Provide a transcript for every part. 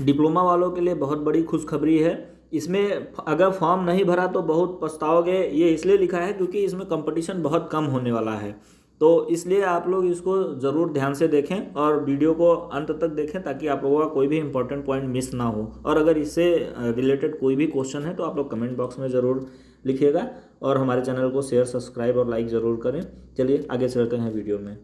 diploma वालों के लिए बहुत बड़ी खुशखबरी है इसमें अगर फॉर्म नहीं भरा तो बहुत पछताओगे ये इसलिए लिखा है क्योंकि इसमें कंपटीशन बहुत कम होने वाला है तो इसलिए आप लोग इसको ज़रूर ध्यान से देखें और वीडियो को अंत तक देखें ताकि आप लोगों का कोई भी इंपॉर्टेंट पॉइंट मिस ना हो और अगर इससे रिलेटेड कोई भी क्वेश्चन है तो आप लोग कमेंट बॉक्स में ज़रूर लिखिएगा और हमारे चैनल को शेयर सब्सक्राइब और लाइक ज़रूर करें चलिए आगे चलते हैं वीडियो में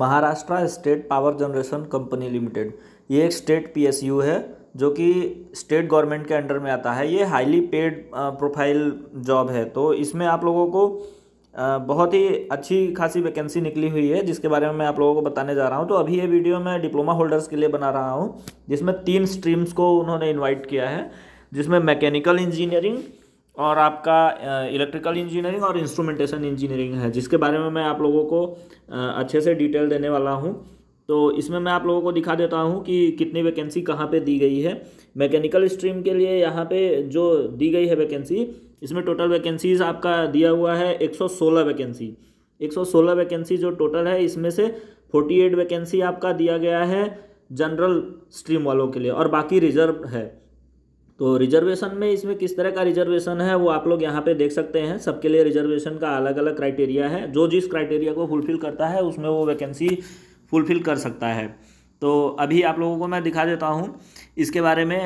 Maharashtra state power generation company limited ये एक स्टेट पीएसयू है जो कि स्टेट गवर्नमेंट के अंडर में आता है ये हाईली पेड प्रोफाइल जॉब है तो इसमें आप लोगों को बहुत ही अच्छी खासी वैकेंसी निकली हुई है जिसके बारे में मैं आप लोगों को बताने जा रहा हूँ तो अभी ये वीडियो मैं डिप्लोमा होल्डर्स के लिए बना रहा हूँ जिसमें तीन स्ट्रीम्स को उन्होंने इन्वाइट किया है जिसमें मैकेनिकल इंजीनियरिंग और आपका इलेक्ट्रिकल इंजीनियरिंग और इंस्ट्रूमेंटेशन इंजीनियरिंग है जिसके बारे में मैं आप लोगों को अच्छे से डिटेल देने वाला हूँ तो इसमें मैं आप लोगों को दिखा देता हूँ कि कितनी वैकेंसी कहाँ पे दी गई है मैकेनिकल स्ट्रीम के लिए यहाँ पे जो दी गई है वैकेंसी इसमें टोटल वैकेंसीज आपका दिया हुआ है 116 वैकेंसी 116 वैकेंसी जो टोटल है इसमें से 48 वैकेंसी आपका दिया गया है जनरल स्ट्रीम वालों के लिए और बाकी रिजर्व है तो रिजर्वेशन में इसमें किस तरह का रिजर्वेशन है वो आप लोग यहाँ पे देख सकते हैं सबके लिए रिजर्वेशन का अलग अलग क्राइटेरिया है जो जिस क्राइटेरिया को फुलफ़िल करता है उसमें वो वैकेंसी फुलफ़िल कर सकता है तो अभी आप लोगों को मैं दिखा देता हूँ इसके बारे में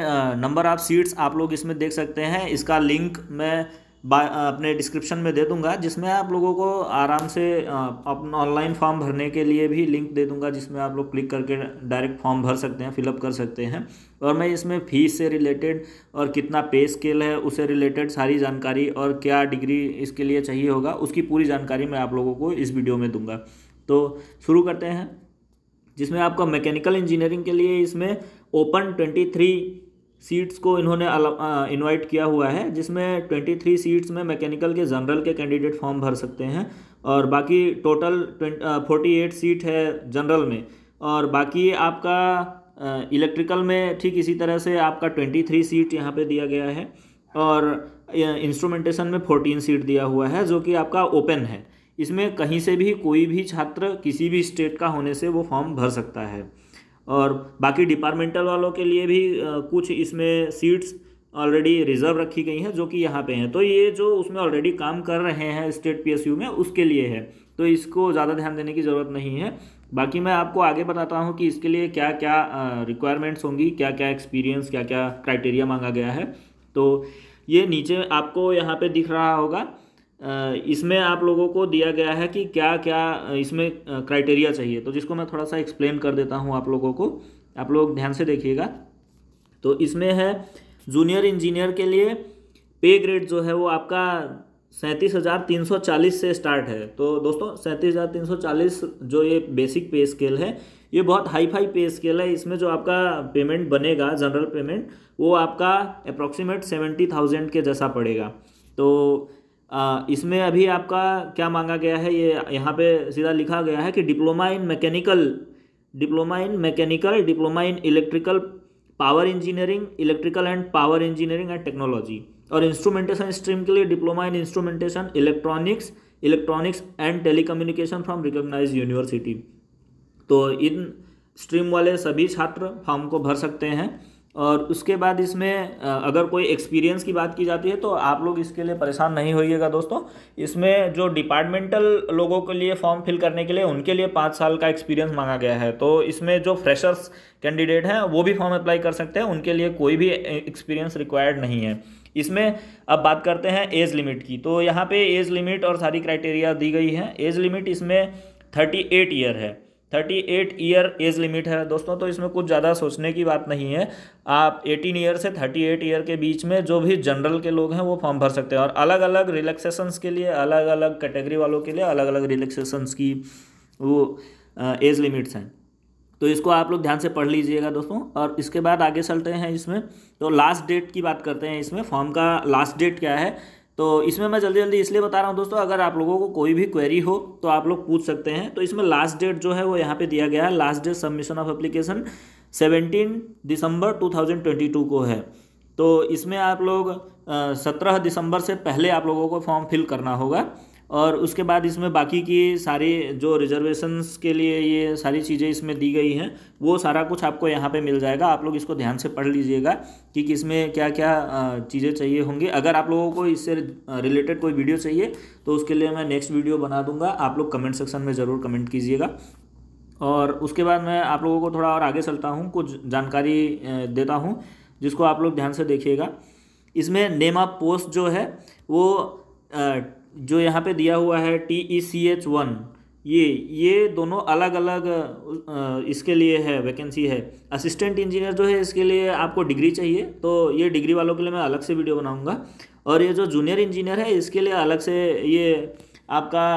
नंबर ऑफ़ सीट्स आप लोग इसमें देख सकते हैं इसका लिंक मैं अपने डिस्क्रिप्शन में दे दूंगा जिसमें आप लोगों को आराम से अपना ऑनलाइन फॉर्म भरने के लिए भी लिंक दे दूंगा जिसमें आप लोग क्लिक करके डायरेक्ट फॉर्म भर सकते हैं फिलअप कर सकते हैं और मैं इसमें फीस से रिलेटेड और कितना पे स्केल है उससे रिलेटेड सारी जानकारी और क्या डिग्री इसके लिए चाहिए होगा उसकी पूरी जानकारी मैं आप लोगों को इस वीडियो में दूँगा तो शुरू करते हैं जिसमें आपका मैकेनिकल इंजीनियरिंग के लिए इसमें ओपन ट्वेंटी थ्री सीट्स को इन्होंने इनवाइट किया हुआ है जिसमें 23 सीट्स में मैकेनिकल के जनरल के कैंडिडेट फॉर्म भर सकते हैं और बाकी टोटल 48 सीट है जनरल में और बाकी आपका इलेक्ट्रिकल में ठीक इसी तरह से आपका 23 सीट यहाँ पे दिया गया है और इंस्ट्रूमेंटेशन में 14 सीट दिया हुआ है जो कि आपका ओपन है इसमें कहीं से भी कोई भी छात्र किसी भी स्टेट का होने से वो फॉर्म भर सकता है और बाकी डिपार्टमेंटल वालों के लिए भी कुछ इसमें सीट्स ऑलरेडी रिजर्व रखी गई हैं जो कि यहाँ पे हैं तो ये जो उसमें ऑलरेडी काम कर रहे हैं स्टेट पीएसयू में उसके लिए है तो इसको ज़्यादा ध्यान देने की ज़रूरत नहीं है बाकी मैं आपको आगे बताता हूँ कि इसके लिए क्या क्या रिक्वायरमेंट्स होंगी क्या क्या एक्सपीरियंस क्या क्या क्राइटेरिया मांगा गया है तो ये नीचे आपको यहाँ पे दिख रहा होगा इसमें आप लोगों को दिया गया है कि क्या क्या इसमें क्राइटेरिया चाहिए तो जिसको मैं थोड़ा सा एक्सप्लेन कर देता हूँ आप लोगों को आप लोग ध्यान से देखिएगा तो इसमें है जूनियर इंजीनियर के लिए पे ग्रेड जो है वो आपका सैंतीस हज़ार तीन सौ चालीस से स्टार्ट है तो दोस्तों सैंतीस हज़ार तीन सौ चालीस जो ये बेसिक पे स्केल है ये बहुत हाई फाई पे स्केल है इसमें जो आपका पेमेंट बनेगा जनरल पेमेंट वो आपका अप्रॉक्सीमेट सेवेंटी थाउजेंड के जैसा पड़ेगा तो इसमें अभी आपका क्या मांगा गया है ये यहाँ पे सीधा लिखा गया है कि diploma in mechanical diploma in mechanical diploma in electrical power engineering electrical and power engineering and technology और इंस्ट्रूमेंटेशन स्ट्रीम के लिए diploma in instrumentation electronics electronics and telecommunication from recognise university तो इन स्ट्रीम वाले सभी छात्र फॉर्म को भर सकते हैं और उसके बाद इसमें अगर कोई एक्सपीरियंस की बात की जाती है तो आप लोग इसके लिए परेशान नहीं होइएगा दोस्तों इसमें जो डिपार्टमेंटल लोगों के लिए फॉर्म फिल करने के लिए उनके लिए पाँच साल का एक्सपीरियंस मांगा गया है तो इसमें जो फ्रेशर्स कैंडिडेट हैं वो भी फॉर्म अप्लाई कर सकते हैं उनके लिए कोई भी एक्सपीरियंस रिक्वायर्ड नहीं है इसमें अब बात करते हैं एज लिमिट की तो यहाँ पर एज लिमिट और सारी क्राइटेरिया दी गई है एज लिमिट इसमें थर्टी एट ईयर है thirty eight year age limit है दोस्तों तो इसमें कुछ ज़्यादा सोचने की बात नहीं है आप एटीन ईयर से थर्टी एट ईयर के बीच में जो भी जनरल के लोग हैं वो फॉर्म भर सकते हैं और अलग अलग रिलैक्सेशंस के लिए अलग अलग कैटेगरी वालों के लिए अलग अलग रिलैक्सेशंस की वो एज लिमिट्स हैं तो इसको आप लोग ध्यान से पढ़ लीजिएगा दोस्तों और इसके बाद आगे चलते हैं इसमें तो लास्ट डेट की बात करते हैं इसमें फॉर्म का लास्ट डेट क्या है तो इसमें मैं जल्दी जल्दी इसलिए बता रहा हूँ दोस्तों अगर आप लोगों को कोई भी क्वेरी हो तो आप लोग पूछ सकते हैं तो इसमें लास्ट डेट जो है वो यहाँ पे दिया गया है last date submission of application 17 दिसंबर 2022 को है तो इसमें आप लोग सत्रह दिसंबर से पहले आप लोगों को फॉर्म फिल करना होगा और उसके बाद इसमें बाकी की सारी जो रिजर्वेशंस के लिए ये सारी चीज़ें इसमें दी गई हैं वो सारा कुछ आपको यहाँ पे मिल जाएगा आप लोग इसको ध्यान से पढ़ लीजिएगा कि किसमें क्या क्या चीज़ें चाहिए होंगी अगर आप लोगों को इससे रिलेटेड कोई वीडियो चाहिए तो उसके लिए मैं नेक्स्ट वीडियो बना दूंगा आप लोग कमेंट सेक्शन में ज़रूर कमेंट कीजिएगा और उसके बाद मैं आप लोगों को थोड़ा और आगे चलता हूँ कुछ जानकारी देता हूँ जिसको आप लोग ध्यान से देखिएगा इसमें नेम ऑफ पोस्ट जो है वो जो यहाँ पे दिया हुआ है T E C H one ये ये दोनों अलग अलग इसके लिए है वैकेंसी है असिस्टेंट इंजीनियर जो है इसके लिए आपको डिग्री चाहिए तो ये डिग्री वालों के लिए मैं अलग से वीडियो बनाऊंगा और ये जो जूनियर इंजीनियर है इसके लिए अलग से ये आपका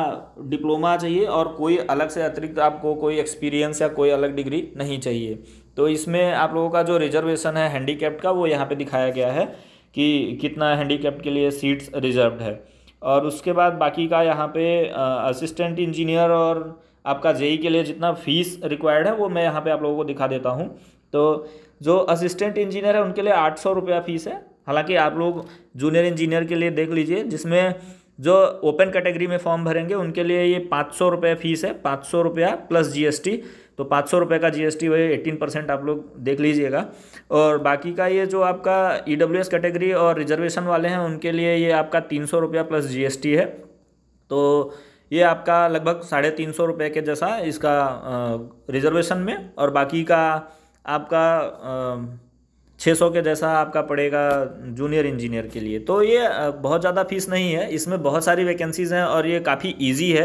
डिप्लोमा चाहिए और कोई अलग से अतिरिक्त आपको कोई एक्सपीरियंस या कोई अलग डिग्री नहीं चाहिए तो इसमें आप लोगों का जो रिजर्वेशन है हैंडीकैप्ट का वो यहाँ पर दिखाया गया है कि कितना हैंडीकैप्ट के लिए सीट्स रिजर्व है और उसके बाद बाकी का यहाँ पे असिस्टेंट इंजीनियर और आपका जेई के लिए जितना फीस रिक्वायर्ड है वो मैं यहाँ पे आप लोगों को दिखा देता हूँ तो जो असिस्टेंट इंजीनियर है उनके लिए आठ सौ रुपया फीस है हालांकि आप लोग जूनियर इंजीनियर के लिए देख लीजिए जिसमें जो ओपन कैटेगरी में फॉर्म भरेंगे उनके लिए ये पाँच सौ रुपये फीस है पाँच सौ रुपया प्लस जीएसटी तो पाँच सौ रुपये का जीएसटी वही एट्टीन परसेंट आप लोग देख लीजिएगा और बाकी का ये जो आपका ईडब्ल्यूएस e कैटेगरी और रिजर्वेशन वाले हैं उनके लिए ये आपका तीन सौ रुपया प्लस टी है तो ये आपका लगभग साढ़े तीन सौ रुपये के जैसा इसका रिजर्वेशन में और बाकी का आपका आ, 600 के जैसा आपका पड़ेगा जूनियर इंजीनियर के लिए तो ये बहुत ज़्यादा फीस नहीं है इसमें बहुत सारी वैकेंसीज़ हैं और ये काफ़ी इजी है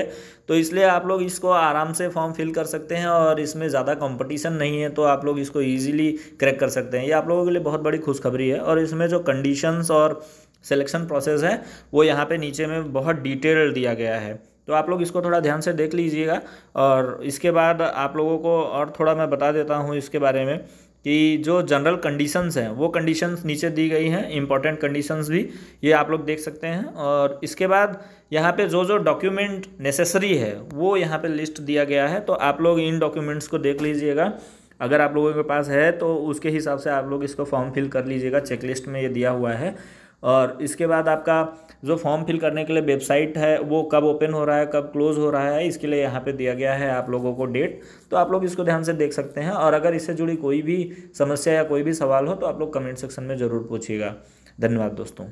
तो इसलिए आप लोग इसको आराम से फॉर्म फिल कर सकते हैं और इसमें ज़्यादा कंपटीशन नहीं है तो आप लोग इसको इजीली क्रैक कर सकते हैं ये आप लोगों के लिए बहुत बड़ी खुशखबरी है और इसमें जो कंडीशंस और सेलेक्शन प्रोसेस है वो यहाँ पर नीचे में बहुत डिटेल दिया गया है तो आप लोग इसको थोड़ा ध्यान से देख लीजिएगा और इसके बाद आप लोगों को और थोड़ा मैं बता देता हूँ इसके बारे में कि जो जनरल कंडीशंस हैं वो कंडीशंस नीचे दी गई हैं इंपॉर्टेंट कंडीशंस भी ये आप लोग देख सकते हैं और इसके बाद यहाँ पे जो जो डॉक्यूमेंट नेसेसरी है वो यहाँ पे लिस्ट दिया गया है तो आप लोग इन डॉक्यूमेंट्स को देख लीजिएगा अगर आप लोगों के पास है तो उसके हिसाब से आप लोग इसको फॉर्म फिल कर लीजिएगा चेकलिस्ट में ये दिया हुआ है और इसके बाद आपका जो फॉर्म फिल करने के लिए वेबसाइट है वो कब ओपन हो रहा है कब क्लोज हो रहा है इसके लिए यहाँ पे दिया गया है आप लोगों को डेट तो आप लोग इसको ध्यान से देख सकते हैं और अगर इससे जुड़ी कोई भी समस्या या कोई भी सवाल हो तो आप लोग कमेंट सेक्शन में ज़रूर पूछिएगा धन्यवाद दोस्तों